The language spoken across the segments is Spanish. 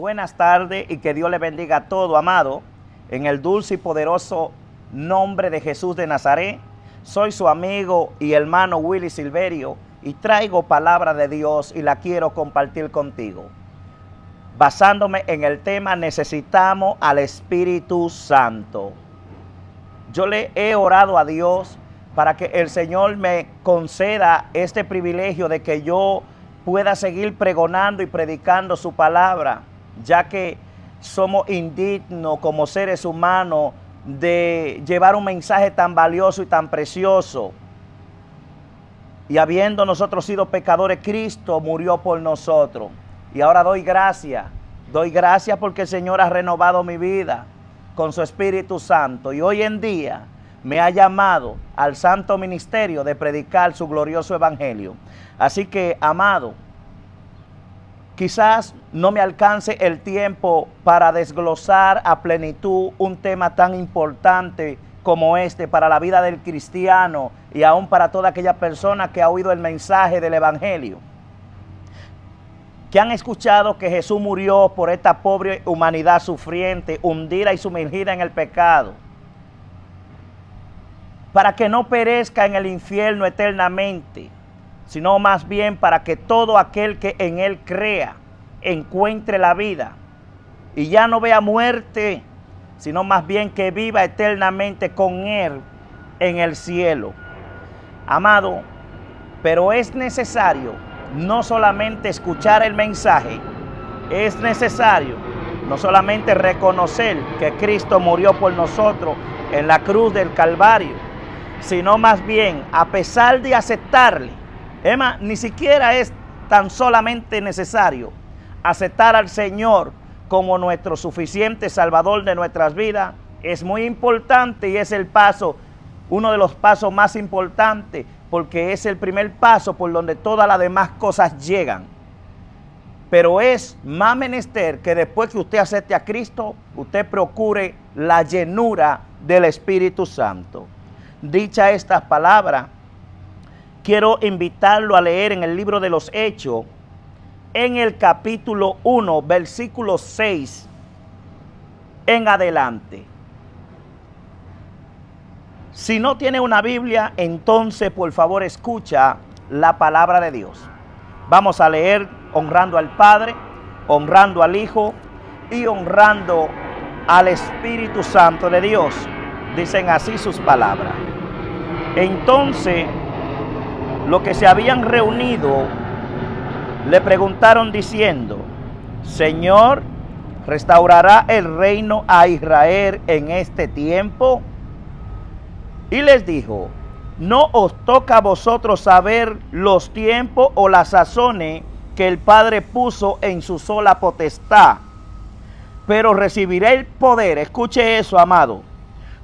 buenas tardes y que Dios le bendiga a todo, amado, en el dulce y poderoso nombre de Jesús de Nazaret. Soy su amigo y hermano Willy Silverio y traigo palabra de Dios y la quiero compartir contigo. Basándome en el tema, necesitamos al Espíritu Santo. Yo le he orado a Dios para que el Señor me conceda este privilegio de que yo pueda seguir pregonando y predicando su palabra ya que somos indignos como seres humanos de llevar un mensaje tan valioso y tan precioso. Y habiendo nosotros sido pecadores, Cristo murió por nosotros. Y ahora doy gracias, doy gracias porque el Señor ha renovado mi vida con su Espíritu Santo. Y hoy en día me ha llamado al santo ministerio de predicar su glorioso evangelio. Así que, amado, Quizás no me alcance el tiempo para desglosar a plenitud un tema tan importante como este para la vida del cristiano y aún para toda aquella persona que ha oído el mensaje del Evangelio, que han escuchado que Jesús murió por esta pobre humanidad sufriente, hundida y sumergida en el pecado, para que no perezca en el infierno eternamente sino más bien para que todo aquel que en Él crea encuentre la vida y ya no vea muerte, sino más bien que viva eternamente con Él en el cielo. Amado, pero es necesario no solamente escuchar el mensaje, es necesario no solamente reconocer que Cristo murió por nosotros en la cruz del Calvario, sino más bien, a pesar de aceptarle, Emma, ni siquiera es tan solamente necesario aceptar al Señor como nuestro suficiente Salvador de nuestras vidas. Es muy importante y es el paso, uno de los pasos más importantes, porque es el primer paso por donde todas las demás cosas llegan. Pero es más menester que después que usted acepte a Cristo, usted procure la llenura del Espíritu Santo. Dicha estas palabras, quiero invitarlo a leer en el libro de los Hechos, en el capítulo 1, versículo 6 en adelante. Si no tiene una Biblia, entonces por favor escucha la palabra de Dios. Vamos a leer honrando al Padre, honrando al Hijo y honrando al Espíritu Santo de Dios. Dicen así sus palabras. Entonces los que se habían reunido le preguntaron diciendo, Señor, ¿restaurará el reino a Israel en este tiempo? Y les dijo, no os toca a vosotros saber los tiempos o las sazones que el Padre puso en su sola potestad, pero recibiré el poder, escuche eso, amado,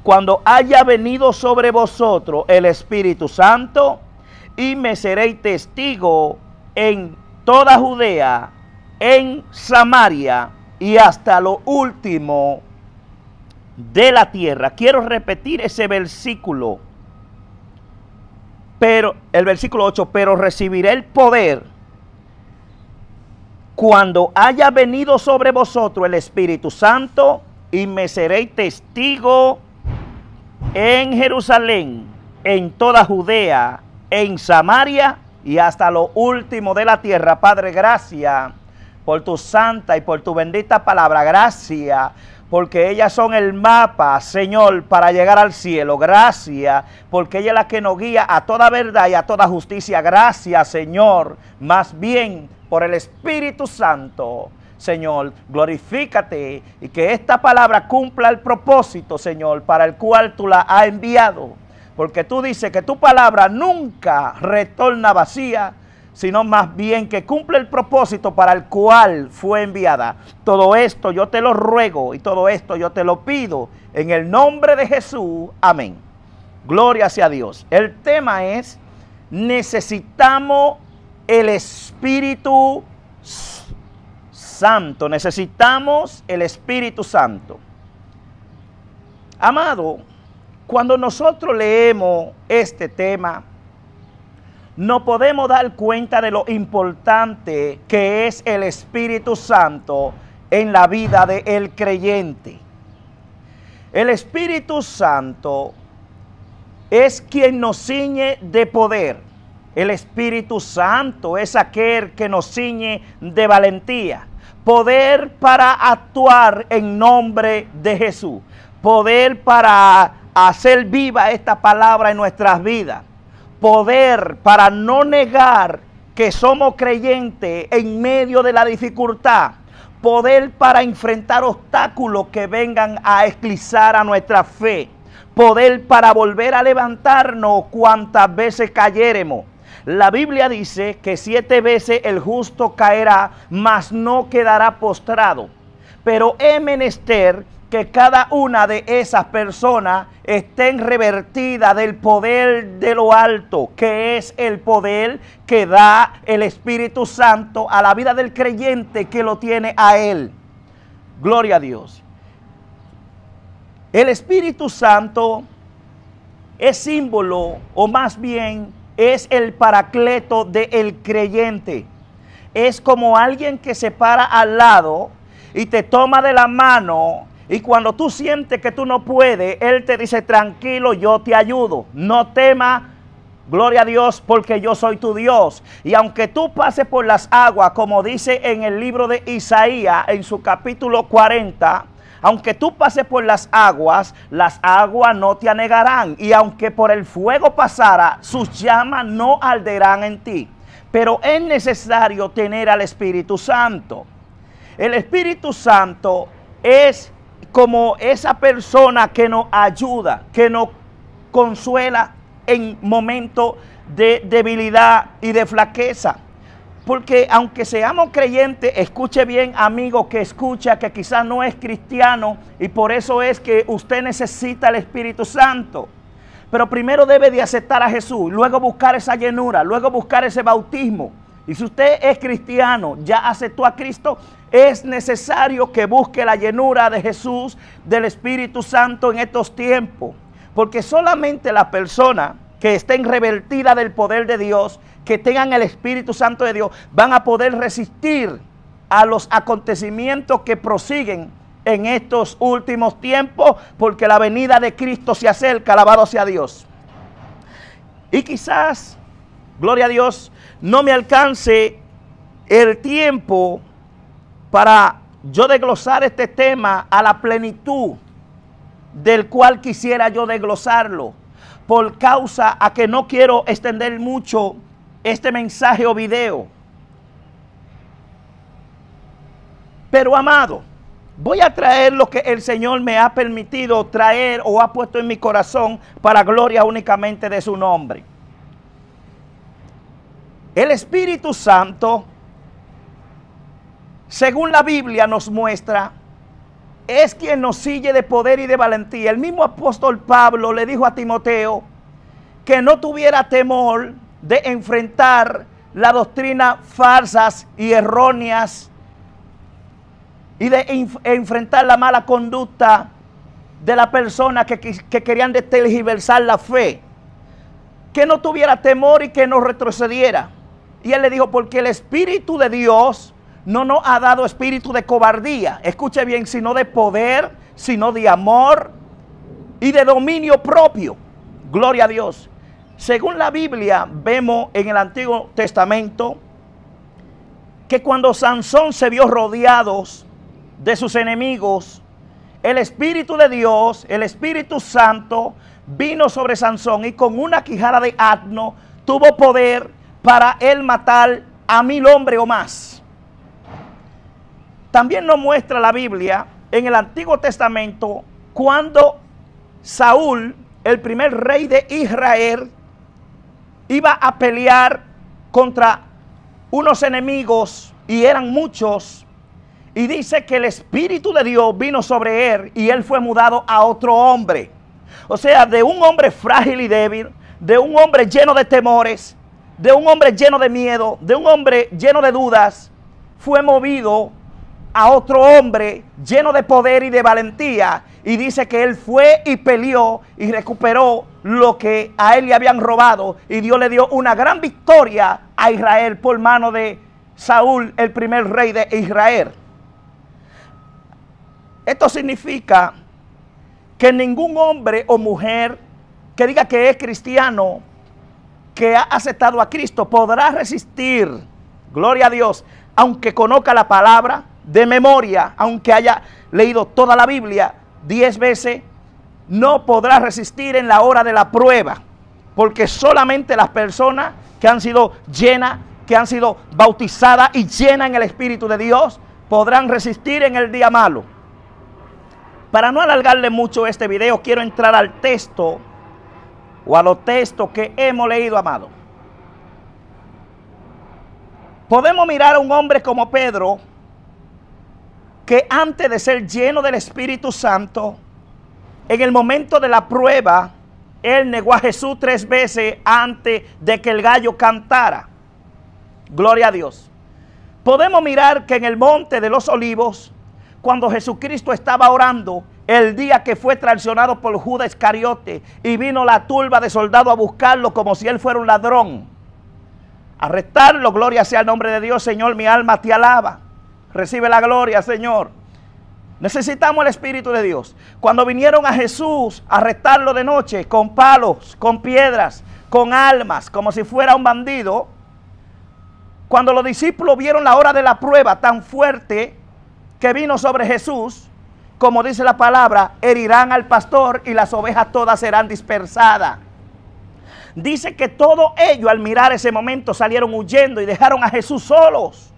cuando haya venido sobre vosotros el Espíritu Santo, y me seréis testigo en toda Judea, en Samaria y hasta lo último de la tierra. Quiero repetir ese versículo. Pero el versículo 8, pero recibiré el poder cuando haya venido sobre vosotros el Espíritu Santo y me seréis testigo en Jerusalén, en toda Judea, en Samaria y hasta lo último de la tierra. Padre, gracias por tu santa y por tu bendita palabra. Gracias porque ellas son el mapa, Señor, para llegar al cielo. Gracias, porque ella es la que nos guía a toda verdad y a toda justicia. Gracias, Señor, más bien por el Espíritu Santo. Señor, glorifícate y que esta palabra cumpla el propósito, Señor, para el cual tú la has enviado. Porque tú dices que tu palabra nunca retorna vacía, sino más bien que cumple el propósito para el cual fue enviada. Todo esto yo te lo ruego y todo esto yo te lo pido en el nombre de Jesús. Amén. Gloria sea Dios. El tema es, necesitamos el Espíritu Santo. Necesitamos el Espíritu Santo. Amado, cuando nosotros leemos este tema, no podemos dar cuenta de lo importante que es el Espíritu Santo en la vida del creyente. El Espíritu Santo es quien nos ciñe de poder. El Espíritu Santo es aquel que nos ciñe de valentía. Poder para actuar en nombre de Jesús. Poder para hacer viva esta palabra en nuestras vidas. Poder para no negar que somos creyentes en medio de la dificultad. Poder para enfrentar obstáculos que vengan a esclizar a nuestra fe. Poder para volver a levantarnos cuantas veces cayeremos... La Biblia dice que siete veces el justo caerá, mas no quedará postrado. Pero he menester que cada una de esas personas estén revertidas del poder de lo alto, que es el poder que da el Espíritu Santo a la vida del creyente que lo tiene a él. Gloria a Dios. El Espíritu Santo es símbolo, o más bien es el paracleto del creyente. Es como alguien que se para al lado y te toma de la mano y cuando tú sientes que tú no puedes, Él te dice, tranquilo, yo te ayudo. No temas, gloria a Dios, porque yo soy tu Dios. Y aunque tú pases por las aguas, como dice en el libro de Isaías, en su capítulo 40, aunque tú pases por las aguas, las aguas no te anegarán. Y aunque por el fuego pasara, sus llamas no alderán en ti. Pero es necesario tener al Espíritu Santo. El Espíritu Santo es como esa persona que nos ayuda, que nos consuela en momentos de debilidad y de flaqueza. Porque aunque seamos creyentes, escuche bien, amigo, que escucha, que quizás no es cristiano y por eso es que usted necesita el Espíritu Santo. Pero primero debe de aceptar a Jesús, luego buscar esa llenura, luego buscar ese bautismo. Y si usted es cristiano, ya aceptó a Cristo, es necesario que busque la llenura de Jesús, del Espíritu Santo en estos tiempos, porque solamente las personas que estén revertidas del poder de Dios, que tengan el Espíritu Santo de Dios, van a poder resistir a los acontecimientos que prosiguen en estos últimos tiempos, porque la venida de Cristo se acerca, alabado sea Dios. Y quizás, gloria a Dios, no me alcance el tiempo para yo desglosar este tema a la plenitud del cual quisiera yo desglosarlo, por causa a que no quiero extender mucho este mensaje o video. Pero amado, voy a traer lo que el Señor me ha permitido traer o ha puesto en mi corazón para gloria únicamente de su nombre. El Espíritu Santo según la Biblia nos muestra, es quien nos sigue de poder y de valentía. El mismo apóstol Pablo le dijo a Timoteo que no tuviera temor de enfrentar la doctrina falsas y erróneas y de enfrentar la mala conducta de la persona que, querían versar la fe. Que no tuviera temor y que no retrocediera. Y él le dijo, porque el Espíritu de Dios no nos ha dado espíritu de cobardía, escuche bien, sino de poder, sino de amor y de dominio propio. Gloria a Dios. Según la Biblia, vemos en el Antiguo Testamento que cuando Sansón se vio rodeado de sus enemigos, el Espíritu de Dios, el Espíritu Santo, vino sobre Sansón y con una quijada de asno tuvo poder para él matar a mil hombres o más. También nos muestra la Biblia en el Antiguo Testamento cuando Saúl, el primer rey de Israel, iba a pelear contra unos enemigos y eran muchos. Y dice que el Espíritu de Dios vino sobre él y él fue mudado a otro hombre. O sea, de un hombre frágil y débil, de un hombre lleno de temores, de un hombre lleno de miedo, de un hombre lleno de dudas, fue movido a otro hombre lleno de poder y de valentía y dice que él fue y peleó y recuperó lo que a él le habían robado y Dios le dio una gran victoria a Israel por mano de Saúl, el primer rey de Israel. Esto significa que ningún hombre o mujer que diga que es cristiano, que ha aceptado a Cristo, podrá resistir, gloria a Dios, aunque conozca la palabra, de memoria, aunque haya leído toda la Biblia diez veces, no podrá resistir en la hora de la prueba, porque solamente las personas que han sido llenas, que han sido bautizadas y llenas en el Espíritu de Dios, podrán resistir en el día malo. Para no alargarle mucho este video, quiero entrar al texto o a los textos que hemos leído, amado. Podemos mirar a un hombre como Pedro, que antes de ser lleno del Espíritu Santo, en el momento de la prueba, él negó a Jesús tres veces antes de que el gallo cantara. Gloria a Dios. Podemos mirar que en el monte de los olivos, cuando Jesucristo estaba orando, el día que fue traicionado por Judas Iscariote y vino la turba de soldados a buscarlo como si él fuera un ladrón, arrestarlo, gloria sea el nombre de Dios, Señor, mi alma te alaba. Recibe la gloria, Señor. Necesitamos el Espíritu de Dios. Cuando vinieron a Jesús a arrestarlo de noche con palos, con piedras, con almas, como si fuera un bandido, cuando los discípulos vieron la hora de la prueba tan fuerte que vino sobre Jesús, como dice la palabra, herirán al pastor y las ovejas todas serán dispersadas. Dice que todo ello al mirar ese momento salieron huyendo y dejaron a Jesús solos.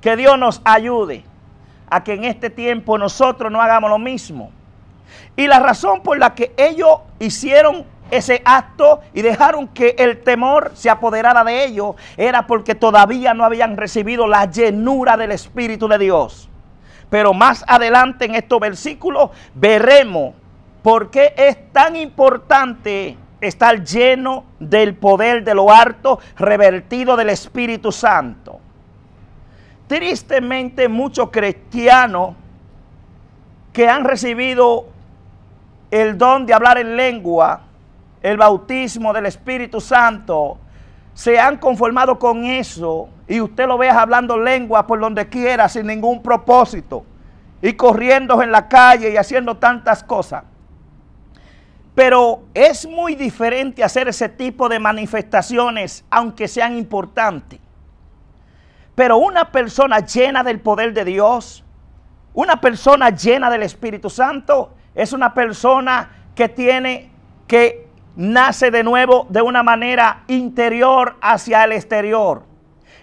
Que Dios nos ayude a que en este tiempo nosotros no hagamos lo mismo. Y la razón por la que ellos hicieron ese acto y dejaron que el temor se apoderara de ellos era porque todavía no habían recibido la llenura del Espíritu de Dios. Pero más adelante en estos versículos veremos por qué es tan importante estar lleno del poder de lo harto, revertido del Espíritu Santo tristemente muchos cristianos que han recibido el don de hablar en lengua, el bautismo del Espíritu Santo, se han conformado con eso y usted lo ve hablando lengua por donde quiera sin ningún propósito y corriendo en la calle y haciendo tantas cosas. Pero es muy diferente hacer ese tipo de manifestaciones, aunque sean importantes. Pero una persona llena del poder de Dios, una persona llena del Espíritu Santo, es una persona que tiene que nace de nuevo de una manera interior hacia el exterior.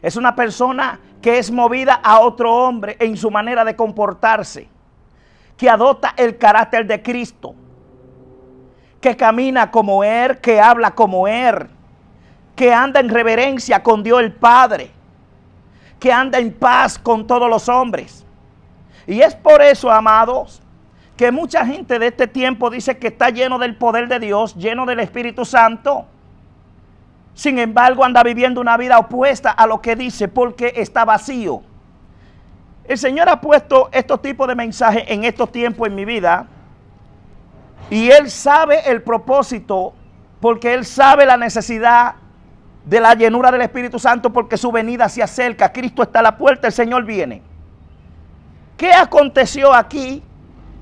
Es una persona que es movida a otro hombre en su manera de comportarse, que adopta el carácter de Cristo, que camina como Él, er, que habla como Él, er, que anda en reverencia con Dios el Padre, que anda en paz con todos los hombres. Y es por eso, amados, que mucha gente de este tiempo dice que está lleno del poder de Dios, lleno del Espíritu Santo. Sin embargo, anda viviendo una vida opuesta a lo que dice porque está vacío. El Señor ha puesto estos tipos de mensajes en estos tiempos en mi vida. Y Él sabe el propósito porque Él sabe la necesidad de la llenura del Espíritu Santo porque su venida se acerca. Cristo está a la puerta, el Señor viene. ¿Qué aconteció aquí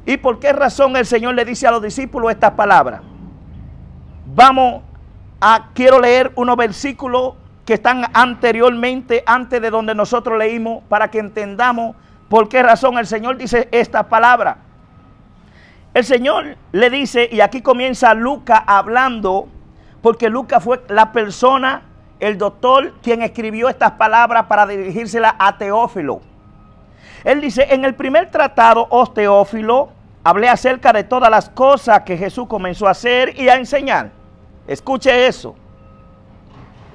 y por qué razón el Señor le dice a los discípulos estas palabras? Vamos a, quiero leer unos versículos que están anteriormente, antes de donde nosotros leímos, para que entendamos por qué razón el Señor dice estas palabras. El Señor le dice, y aquí comienza Lucas hablando, porque Lucas fue la persona el doctor quien escribió estas palabras para dirigírselas a Teófilo. Él dice, en el primer tratado, oh Teófilo, hablé acerca de todas las cosas que Jesús comenzó a hacer y a enseñar. Escuche eso.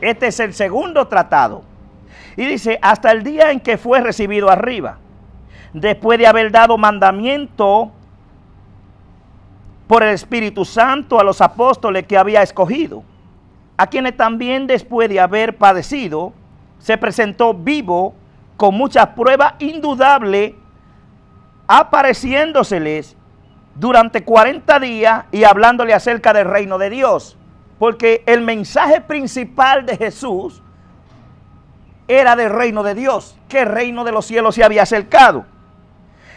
Este es el segundo tratado. Y dice, hasta el día en que fue recibido arriba, después de haber dado mandamiento por el Espíritu Santo a los apóstoles que había escogido a quienes también después de haber padecido, se presentó vivo con muchas pruebas indudables, apareciéndoseles durante 40 días y hablándole acerca del reino de Dios. Porque el mensaje principal de Jesús era del reino de Dios, que el reino de los cielos se había acercado.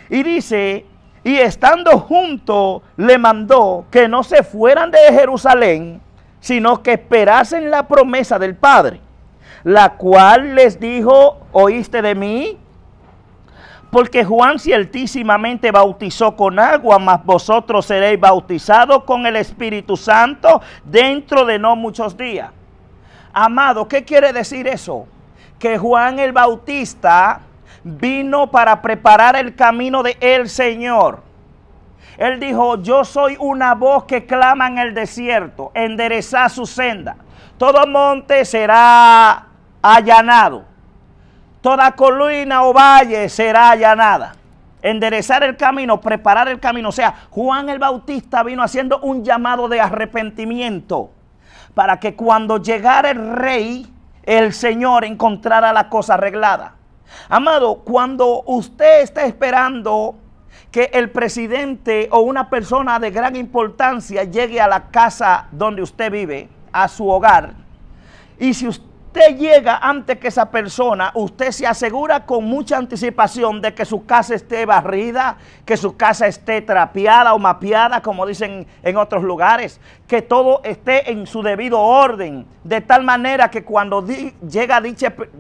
Y dice, y estando juntos le mandó que no se fueran de Jerusalén, sino que esperasen la promesa del Padre, la cual les dijo, oíste de mí, porque Juan ciertísimamente bautizó con agua, mas vosotros seréis bautizados con el Espíritu Santo dentro de no muchos días. Amado, ¿qué quiere decir eso? Que Juan el Bautista vino para preparar el camino de el Señor él dijo, yo soy una voz que clama en el desierto, enderezá su senda. Todo monte será allanado. Toda colina o valle será allanada. Enderezar el camino, preparar el camino. O sea, Juan el Bautista vino haciendo un llamado de arrepentimiento para que cuando llegara el rey, el Señor encontrara la cosa arreglada. Amado, cuando usted está esperando que el presidente o una persona de gran importancia llegue a la casa donde usted vive, a su hogar, y si usted llega antes que esa persona, usted se asegura con mucha anticipación de que su casa esté barrida, que su casa esté trapeada o mapeada, como dicen en otros lugares, que todo esté en su debido orden, de tal manera que cuando llega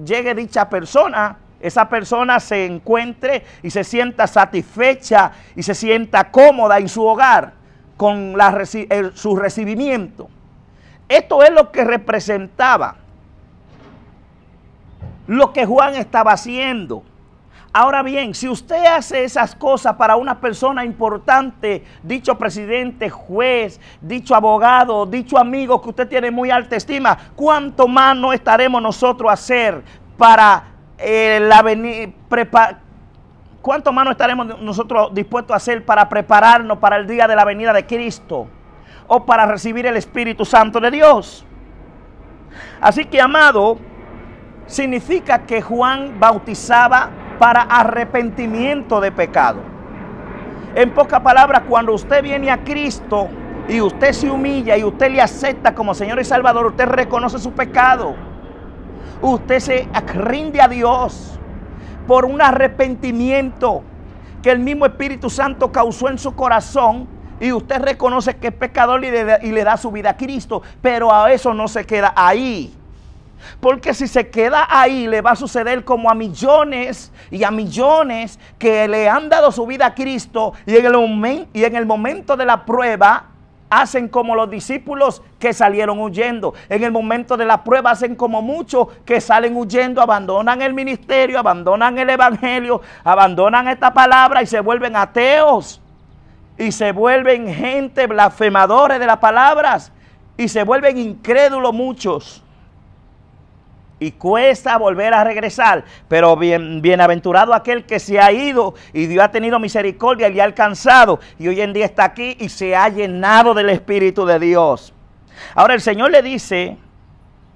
llegue dicha persona, esa persona se encuentre y se sienta satisfecha y se sienta cómoda en su hogar con su recibimiento. Esto es lo que representaba lo que Juan estaba haciendo. Ahora bien, si usted hace esas cosas para una persona importante, dicho presidente, juez, dicho abogado, dicho amigo que usted tiene muy alta estima, ¿cuánto más no estaremos nosotros a hacer para eh, la ¿Cuánto más estaremos nosotros dispuestos a hacer para prepararnos para el día de la venida de Cristo? O para recibir el Espíritu Santo de Dios. Así que, amado, significa que Juan bautizaba para arrepentimiento de pecado. En pocas palabras, cuando usted viene a Cristo y usted se humilla y usted le acepta como Señor y Salvador, usted reconoce su pecado usted se rinde a Dios por un arrepentimiento que el mismo Espíritu Santo causó en su corazón y usted reconoce que es pecador y le, da su vida a Cristo, pero a eso no se queda ahí. Porque si se queda ahí, le va a suceder como a millones y a millones que le han dado su vida a Cristo y en el momento de la prueba hacen como los discípulos que salieron huyendo. En el momento de la prueba hacen como muchos que salen huyendo, abandonan el ministerio, abandonan el evangelio, abandonan esta palabra y se vuelven ateos. Y se vuelven gente blasfemadores de las palabras. Y se vuelven incrédulos muchos y cuesta volver a regresar, pero bien, bienaventurado aquel que se ha ido y Dios ha tenido misericordia y ha alcanzado y hoy en día está aquí y se ha llenado del Espíritu de Dios. Ahora el Señor le dice,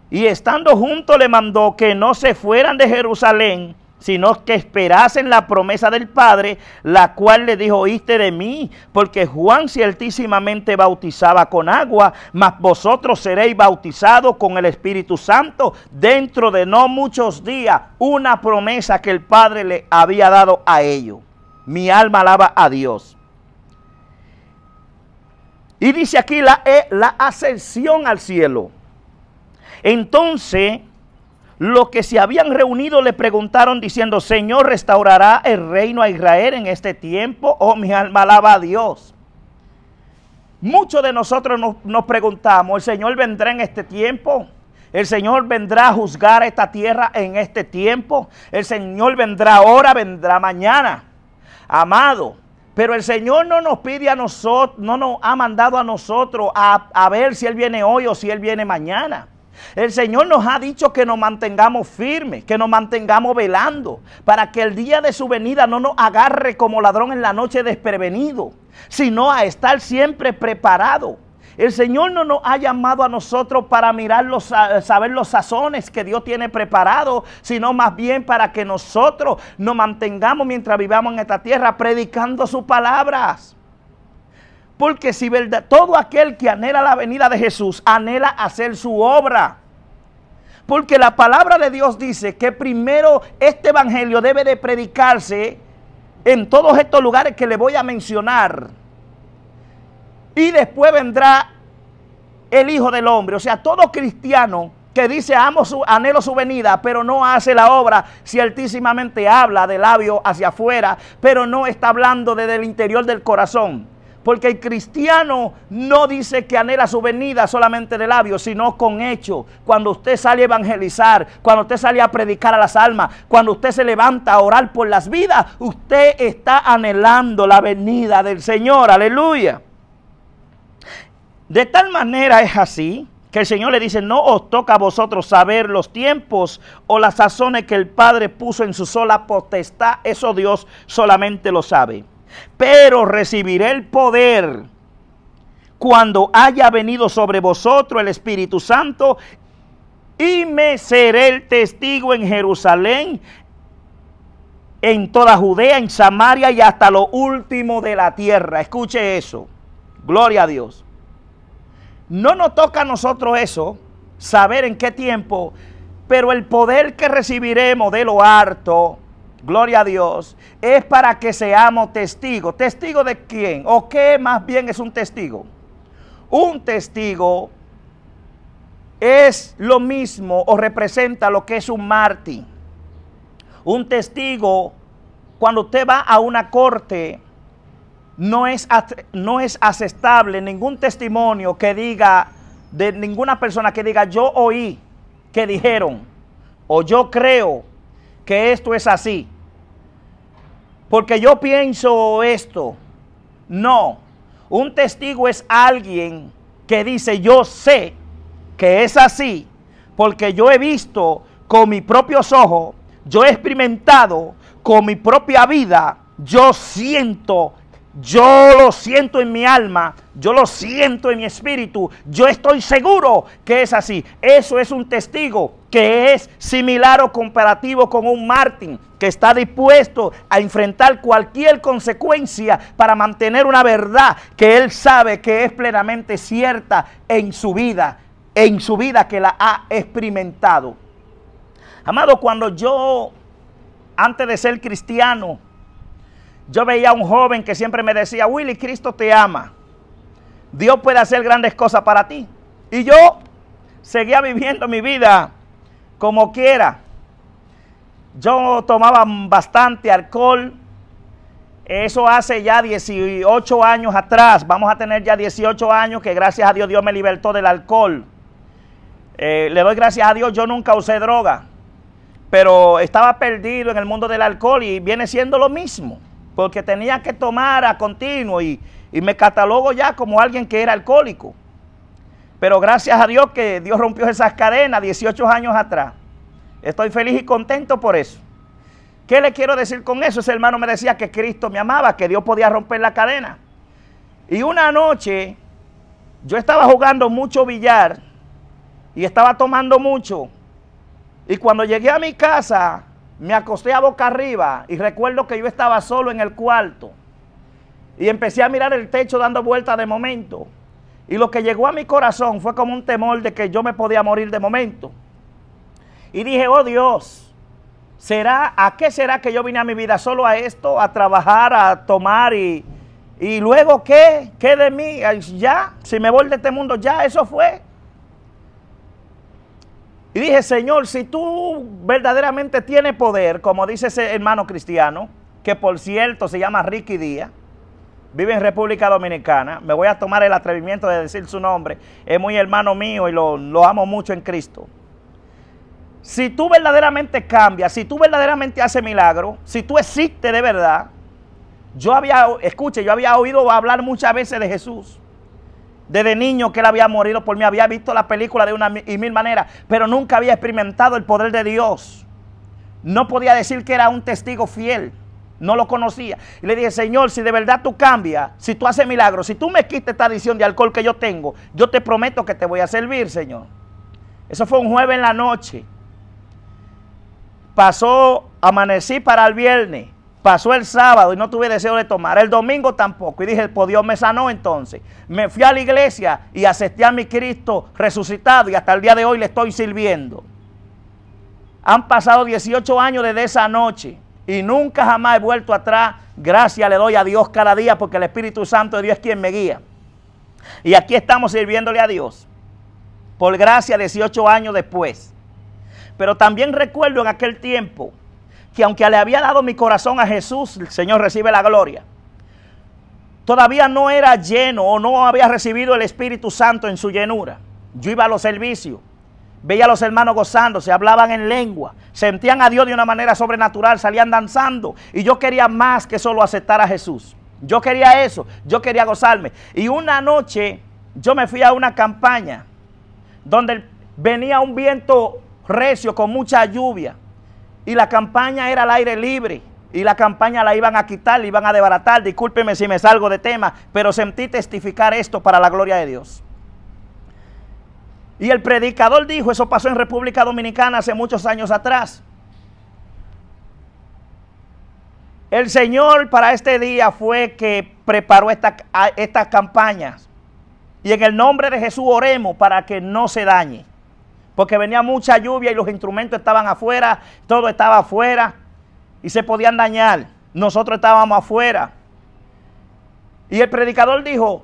y estando juntos le mandó que no se fueran de Jerusalén, sino que esperasen la promesa del Padre, la cual le dijo, oíste de mí, porque Juan ciertísimamente bautizaba con agua, mas vosotros seréis bautizados con el Espíritu Santo dentro de no muchos días, una promesa que el Padre le había dado a ellos. Mi alma alaba a Dios. Y dice aquí la, eh, la ascensión al cielo. Entonces, los que se habían reunido le preguntaron diciendo, Señor, ¿restaurará el reino a Israel en este tiempo? Oh, mi alma alaba a Dios. Muchos de nosotros nos, preguntamos, ¿el Señor vendrá en este tiempo? ¿El Señor vendrá a juzgar esta tierra en este tiempo? ¿El Señor vendrá ahora, vendrá mañana? Amado, pero el Señor no nos pide a nosotros, no nos ha mandado a nosotros a ver si Él viene hoy o si Él viene mañana. El Señor nos ha dicho que nos mantengamos firmes, que nos mantengamos velando, para que el día de su venida no nos agarre como ladrón en la noche desprevenido, sino a estar siempre preparado. El Señor no nos ha llamado a nosotros para mirar los, saber los sazones que Dios tiene preparado, sino más bien para que nosotros nos mantengamos mientras vivamos en esta tierra predicando sus palabras. Porque si verdad, todo aquel que anhela la venida de Jesús, anhela hacer su obra. Porque la palabra de Dios dice que primero este evangelio debe de predicarse en todos estos lugares que le voy a mencionar. Y después vendrá el Hijo del Hombre. O sea, todo cristiano que dice amo su, anhelo su venida, pero no hace la obra, ciertísimamente habla de labio hacia afuera, pero no está hablando desde el interior del corazón. Porque el cristiano no dice que anhela su venida solamente de labios, sino con hechos. Cuando usted sale a evangelizar, cuando usted sale a predicar a las almas, cuando usted se levanta a orar por las vidas, usted está anhelando la venida del Señor. Aleluya. De tal manera es así que el Señor le dice, no os toca a vosotros saber los tiempos o las sazones que el Padre puso en su sola potestad, eso Dios solamente lo sabe pero recibiré el poder cuando haya venido sobre vosotros el Espíritu Santo y me seré el testigo en Jerusalén, en toda Judea, en Samaria y hasta lo último de la tierra. Escuche eso. Gloria a Dios. No nos toca a nosotros eso, saber en qué tiempo, pero el poder que recibiremos de lo harto gloria a Dios, es para que seamos testigos. ¿Testigo de quién? ¿O qué más bien es un testigo? Un testigo es lo mismo o representa lo que es un mártir. Un testigo, cuando usted va a una corte, no es, no es aceptable ningún testimonio que diga, de ninguna persona que diga, yo oí que dijeron, o yo creo que esto es así porque yo pienso esto. No, un testigo es alguien que dice, yo sé que es así, porque yo he visto con mis propios ojos, yo he experimentado con mi propia vida, yo siento yo lo siento en mi alma, yo lo siento en mi espíritu, yo estoy seguro que es así. Eso es un testigo que es similar o comparativo con un Martín que está dispuesto a enfrentar cualquier consecuencia para mantener una verdad que él sabe que es plenamente cierta en su vida, en su vida que la ha experimentado. Amado, cuando yo, antes de ser cristiano, yo veía a un joven que siempre me decía, Willy, Cristo te ama. Dios puede hacer grandes cosas para ti. Y yo seguía viviendo mi vida como quiera. Yo tomaba bastante alcohol. Eso hace ya 18 años atrás. Vamos a tener ya 18 años que gracias a Dios Dios me libertó del alcohol. Eh, le doy gracias a Dios, yo nunca usé droga. Pero estaba perdido en el mundo del alcohol y viene siendo lo mismo porque tenía que tomar a continuo y, me catalogo ya como alguien que era alcohólico. Pero gracias a Dios que Dios rompió esas cadenas 18 años atrás. Estoy feliz y contento por eso. ¿Qué le quiero decir con eso? Ese hermano me decía que Cristo me amaba, que Dios podía romper la cadena. Y una noche yo estaba jugando mucho billar y estaba tomando mucho. Y cuando llegué a mi casa, me acosté a boca arriba y recuerdo que yo estaba solo en el cuarto y empecé a mirar el techo dando vueltas de momento. Y lo que llegó a mi corazón fue como un temor de que yo me podía morir de momento. Y dije, oh Dios, ¿será, ¿a qué será que yo vine a mi vida? ¿Solo a esto? ¿A trabajar, a tomar y, y luego qué? ¿Qué de mí? Ya, si me voy de este mundo, ya, eso fue. Y dije, Señor, si tú verdaderamente tienes poder, como dice ese hermano cristiano, que por cierto se llama Ricky Díaz, vive en República Dominicana, me voy a tomar el atrevimiento de decir su nombre, es muy hermano mío y lo, amo mucho en Cristo. Si tú verdaderamente cambias, si tú verdaderamente haces milagro, si tú existes de verdad, yo había, escuche, yo había oído hablar muchas veces de Jesús desde niño que él había morido por mí, había visto la película de una y mil maneras, pero nunca había experimentado el poder de Dios. No podía decir que era un testigo fiel, no lo conocía. Y le dije, Señor, si de verdad tú cambias, si tú haces milagros, si tú me quitas esta adicción de alcohol que yo tengo, yo te prometo que te voy a servir, Señor. Eso fue un jueves en la noche. Pasó, amanecí para el viernes. Pasó el sábado y no tuve deseo de tomar. El domingo tampoco. Y dije, pues Dios me sanó entonces. Me fui a la iglesia y asesté a mi Cristo resucitado y hasta el día de hoy le estoy sirviendo. Han pasado 18 años desde esa noche y nunca jamás he vuelto atrás. Gracias le doy a Dios cada día porque el Espíritu Santo de Dios es quien me guía. Y aquí estamos sirviéndole a Dios. Por gracia 18 años después. Pero también recuerdo en aquel tiempo que aunque le había dado mi corazón a Jesús, el Señor recibe la gloria, todavía no era lleno o no había recibido el Espíritu Santo en su llenura. Yo iba a los servicios, veía a los hermanos gozando, se hablaban en lengua, sentían a Dios de una manera sobrenatural, salían danzando. Y yo quería más que solo aceptar a Jesús. Yo quería eso, yo quería gozarme. Y una noche yo me fui a una campaña donde venía un viento recio con mucha lluvia. Y la campaña era al aire libre. Y la campaña la iban a quitar, la iban a debaratar. Discúlpeme si me salgo de tema, pero sentí testificar esto para la gloria de Dios. Y el predicador dijo, eso pasó en República Dominicana hace muchos años atrás. El Señor para este día fue que preparó estas esta campañas. Y en el nombre de Jesús oremos para que no se dañe porque venía mucha lluvia y los instrumentos estaban afuera, todo estaba afuera y se podían dañar. Nosotros estábamos afuera. Y el predicador dijo,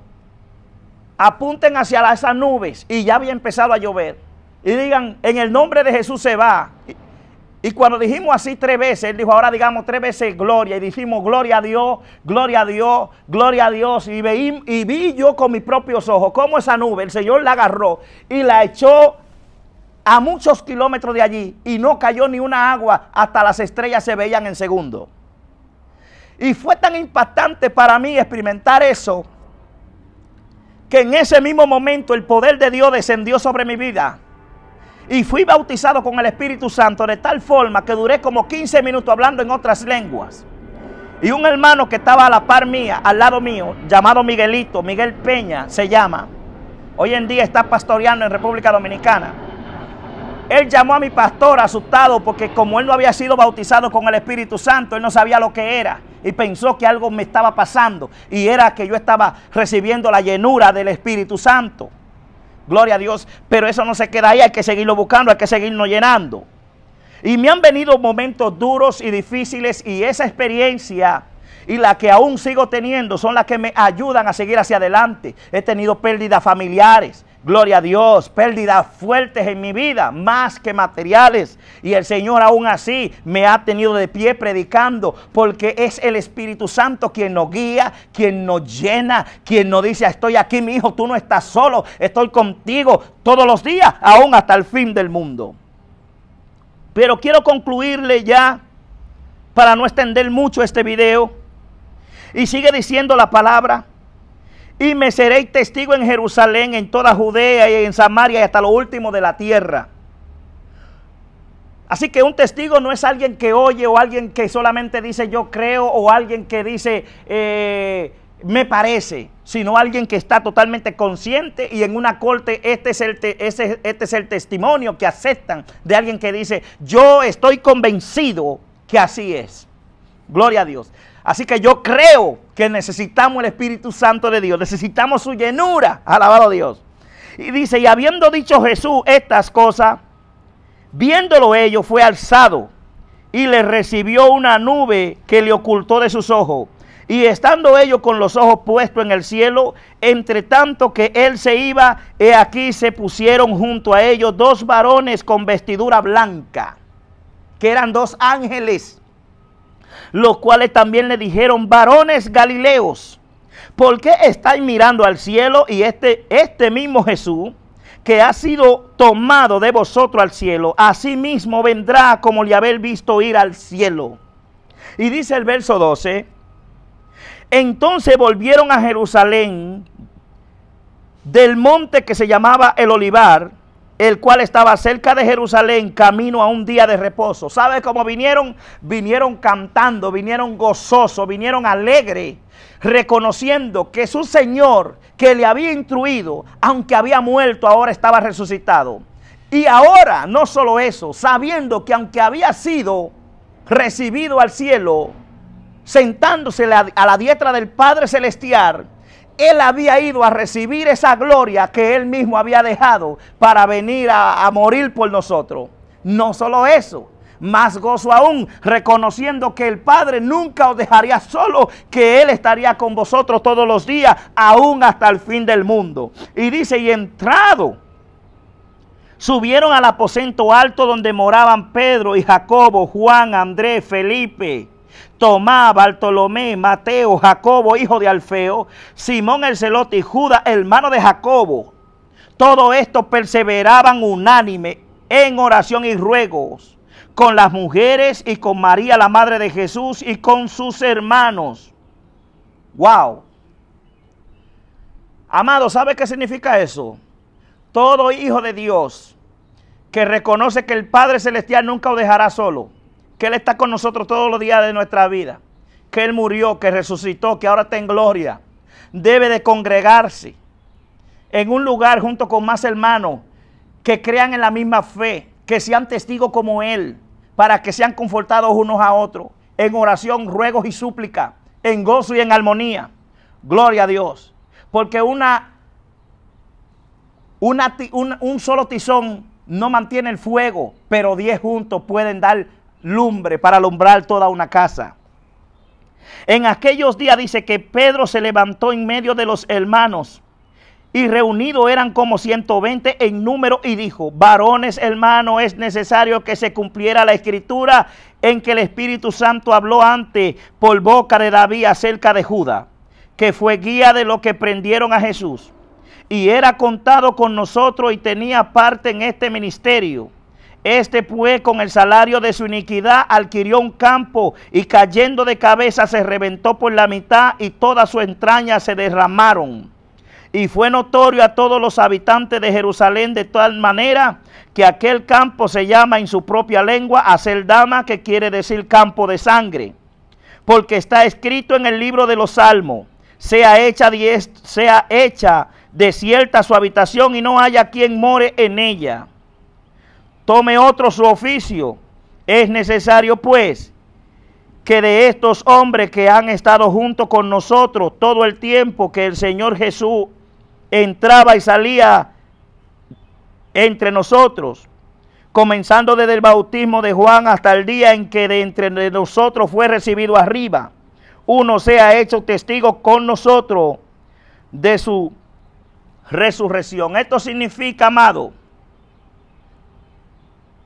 apunten hacia esas nubes y ya había empezado a llover. Y digan, en el nombre de Jesús se va. Y cuando dijimos así tres veces, él dijo, ahora digamos tres veces gloria. Y dijimos, gloria a Dios, gloria a Dios, gloria a Dios. Y vi, y vi yo con mis propios ojos cómo esa nube, el Señor la agarró y la echó a muchos kilómetros de allí y no cayó ni una agua, hasta las estrellas se veían en segundo. Y fue tan impactante para mí experimentar eso, que en ese mismo momento el poder de Dios descendió sobre mi vida. Y fui bautizado con el Espíritu Santo de tal forma que duré como 15 minutos hablando en otras lenguas. Y un hermano que estaba a la par mía, al lado mío, llamado Miguelito, Miguel Peña se llama, hoy en día está pastoreando en República Dominicana él llamó a mi pastor asustado porque como él no había sido bautizado con el Espíritu Santo, él no sabía lo que era y pensó que algo me estaba pasando y era que yo estaba recibiendo la llenura del Espíritu Santo. Gloria a Dios, pero eso no se queda ahí, hay que seguirlo buscando, hay que seguirlo llenando. Y me han venido momentos duros y difíciles y esa experiencia y la que aún sigo teniendo son las que me ayudan a seguir hacia adelante. He tenido pérdidas familiares, Gloria a Dios, pérdidas fuertes en mi vida, más que materiales. Y el Señor aún así me ha tenido de pie predicando, porque es el Espíritu Santo quien nos guía, quien nos llena, quien nos dice, estoy aquí, mi hijo, tú no estás solo, estoy contigo todos los días, aún hasta el fin del mundo. Pero quiero concluirle ya, para no extender mucho este video. Y sigue diciendo la palabra y me seréis testigo en Jerusalén, en toda Judea y en Samaria y hasta lo último de la tierra. Así que un testigo no es alguien que oye o alguien que solamente dice yo creo o alguien que dice eh, me parece, sino alguien que está totalmente consciente y en una corte este es, el este es el testimonio que aceptan de alguien que dice yo estoy convencido que así es. Gloria a Dios. Así que yo creo que necesitamos el Espíritu Santo de Dios, necesitamos su llenura, alabado Dios. Y dice, y habiendo dicho Jesús estas cosas, viéndolo ellos, fue alzado y le recibió una nube que le ocultó de sus ojos. Y estando ellos con los ojos puestos en el cielo, entre tanto que él se iba, he aquí se pusieron junto a ellos dos varones con vestidura blanca, que eran dos ángeles los cuales también le dijeron, varones galileos, ¿por qué estáis mirando al cielo y este, este mismo Jesús? que ha sido tomado de vosotros al cielo, así mismo vendrá como le habéis visto ir al cielo. Y dice el verso 12, entonces volvieron a Jerusalén del monte que se llamaba el olivar, el cual estaba cerca de Jerusalén, camino a un día de reposo. ¿Sabe cómo vinieron? Vinieron cantando, vinieron gozosos, vinieron alegres, reconociendo que su Señor, que le había instruido, aunque había muerto, ahora estaba resucitado. Y ahora, no solo eso, sabiendo que aunque había sido recibido al cielo, sentándose a la diestra del Padre Celestial, él había ido a recibir esa gloria que él mismo había dejado para venir a, morir por nosotros. No solo eso, más gozo aún, reconociendo que el Padre nunca os dejaría solo, que Él estaría con vosotros todos los días, aún hasta el fin del mundo. Y dice, y entrado, subieron al aposento alto donde moraban Pedro y Jacobo, Juan, Andrés, Felipe Tomá, Bartolomé, Mateo, Jacobo, hijo de Alfeo, Simón el celote y Judas, hermano de Jacobo. Todo esto perseveraban unánime en oración y ruegos con las mujeres y con María, la madre de Jesús, y con sus hermanos. ¡Wow! Amado, ¿sabe qué significa eso? Todo hijo de Dios que reconoce que el Padre Celestial nunca lo dejará solo que Él está con nosotros todos los días de nuestra vida, que Él murió, que resucitó, que ahora está en gloria, debe de congregarse en un lugar junto con más hermanos que crean en la misma fe, que sean testigos como Él, para que sean confortados unos a otros, en oración, ruegos y súplica, en gozo y en armonía. Gloria a Dios. Porque una, un solo tizón no mantiene el fuego, pero diez juntos pueden dar lumbre para alumbrar toda una casa. En aquellos días dice que Pedro se levantó en medio de los hermanos y reunido eran como 120 en número y dijo, varones hermanos, es necesario que se cumpliera la escritura en que el Espíritu Santo habló antes por boca de David acerca de Judá, que fue guía de lo que prendieron a Jesús. Y era contado con nosotros y tenía parte en este ministerio. Este pues con el salario de su iniquidad adquirió un campo y cayendo de cabeza se reventó por la mitad y toda su entraña se derramaron. Y fue notorio a todos los habitantes de Jerusalén de tal manera que aquel campo se llama en su propia lengua Aceldama, que quiere decir campo de sangre. Porque está escrito en el libro de los Salmos, sea hecha, sea hecha desierta su habitación y no haya quien more en ella tome otro su oficio. Es necesario, pues, que de estos hombres que han estado junto con nosotros todo el tiempo que el Señor Jesús entraba y salía entre nosotros, comenzando desde el bautismo de Juan hasta el día en que de entre nosotros fue recibido arriba, uno sea hecho testigo con nosotros de su resurrección. Esto significa, amado,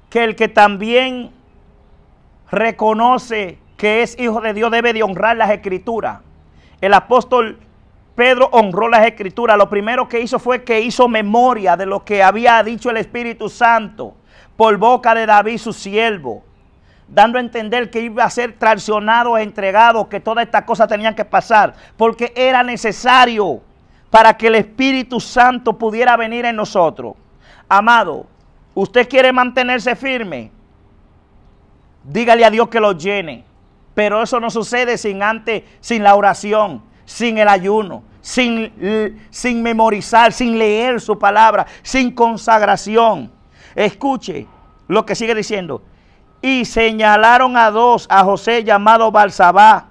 que el que también reconoce que es hijo de Dios debe de honrar las escrituras. El apóstol Pedro honró las escrituras. Lo primero que hizo fue que hizo memoria de lo que había dicho el Espíritu Santo por boca de David su siervo, dando a entender que iba a ser traicionado, e entregado, que todas estas cosas tenían que pasar, porque era necesario para que el Espíritu Santo pudiera venir en nosotros. Amado, Usted quiere mantenerse firme. Dígale a Dios que lo llene. Pero eso no sucede sin antes, sin la oración, sin el ayuno, sin, sin memorizar, sin leer su palabra, sin consagración. Escuche lo que sigue diciendo. Y señalaron a dos, a José llamado Balsabá,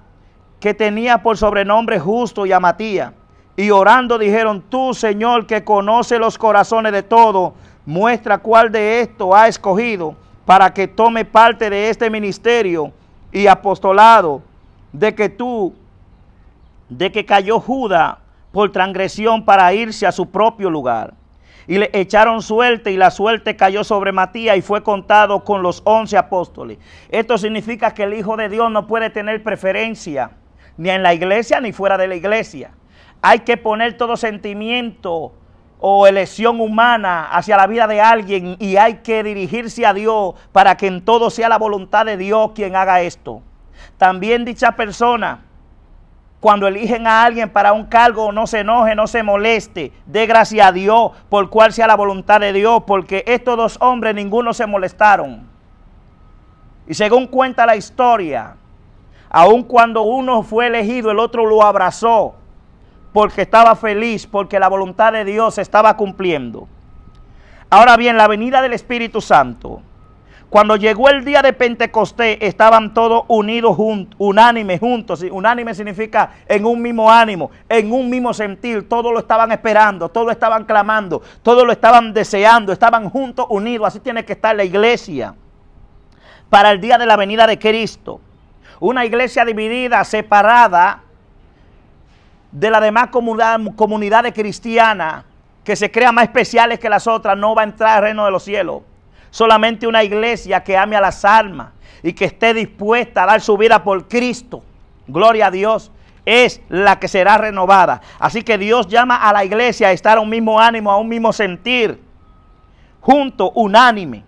que tenía por sobrenombre Justo y a Matías. Y orando dijeron, tú Señor que conoce los corazones de todos, muestra cuál de esto ha escogido para que tome parte de este ministerio y apostolado de que tú, de que cayó Judas por transgresión para irse a su propio lugar. Y le echaron suerte y la suerte cayó sobre Matías y fue contado con los once apóstoles. Esto significa que el Hijo de Dios no puede tener preferencia ni en la iglesia ni fuera de la iglesia. Hay que poner todo sentimiento o elección humana hacia la vida de alguien y hay que dirigirse a Dios para que en todo sea la voluntad de Dios quien haga esto. También dicha persona, cuando eligen a alguien para un cargo, no se enoje, no se moleste, dé gracia a Dios por cual sea la voluntad de Dios, porque estos dos hombres ninguno se molestaron. Y según cuenta la historia, aun cuando uno fue elegido, el otro lo abrazó porque estaba feliz, porque la voluntad de Dios estaba cumpliendo. Ahora bien, la venida del Espíritu Santo. Cuando llegó el día de Pentecostés, estaban todos unidos, unánimes, juntos. Unánime significa en un mismo ánimo, en un mismo sentir. Todos lo estaban esperando, todos estaban clamando, todos lo estaban deseando, estaban juntos, unidos. Así tiene que estar la iglesia para el día de la venida de Cristo. Una iglesia dividida, separada, de las demás comunidad, comunidades cristianas que se crean más especiales que las otras no va a entrar al reino de los cielos. Solamente una iglesia que ame a las almas y que esté dispuesta a dar su vida por Cristo. Gloria a Dios es la que será renovada. Así que Dios llama a la iglesia a estar a un mismo ánimo, a un mismo sentir, junto, unánime.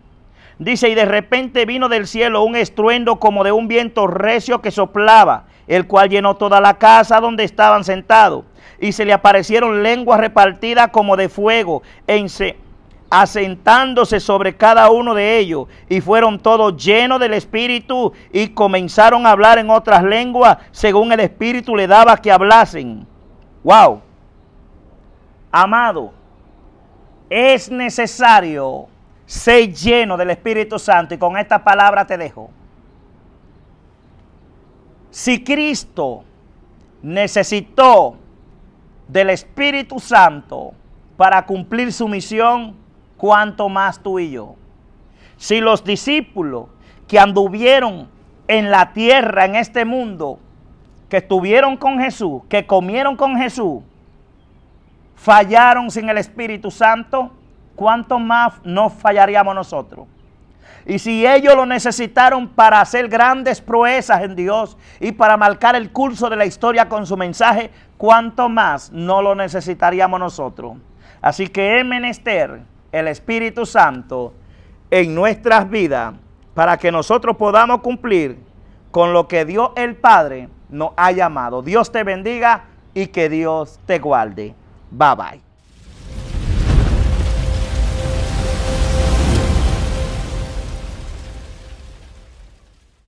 Dice, y de repente vino del cielo un estruendo como de un viento recio que soplaba el cual llenó toda la casa donde estaban sentados. Y se le aparecieron lenguas repartidas como de fuego, e asentándose sobre cada uno de ellos. Y fueron todos llenos del Espíritu y comenzaron a hablar en otras lenguas según el Espíritu le daba que hablasen. ¡Wow! Amado, es necesario ser lleno del Espíritu Santo. Y con esta palabra te dejo. Si Cristo necesitó del Espíritu Santo para cumplir su misión, ¿cuánto más tú y yo. Si los discípulos que anduvieron en la tierra, en este mundo, que estuvieron con Jesús, que comieron con Jesús, fallaron sin el Espíritu Santo, ¿cuánto más nos fallaríamos nosotros? Y si ellos lo necesitaron para hacer grandes proezas en Dios y para marcar el curso de la historia con su mensaje, ¿cuánto más no lo necesitaríamos nosotros? Así que es menester el Espíritu Santo en nuestras vidas para que nosotros podamos cumplir con lo que Dios el Padre nos ha llamado. Dios te bendiga y que Dios te guarde. Bye bye.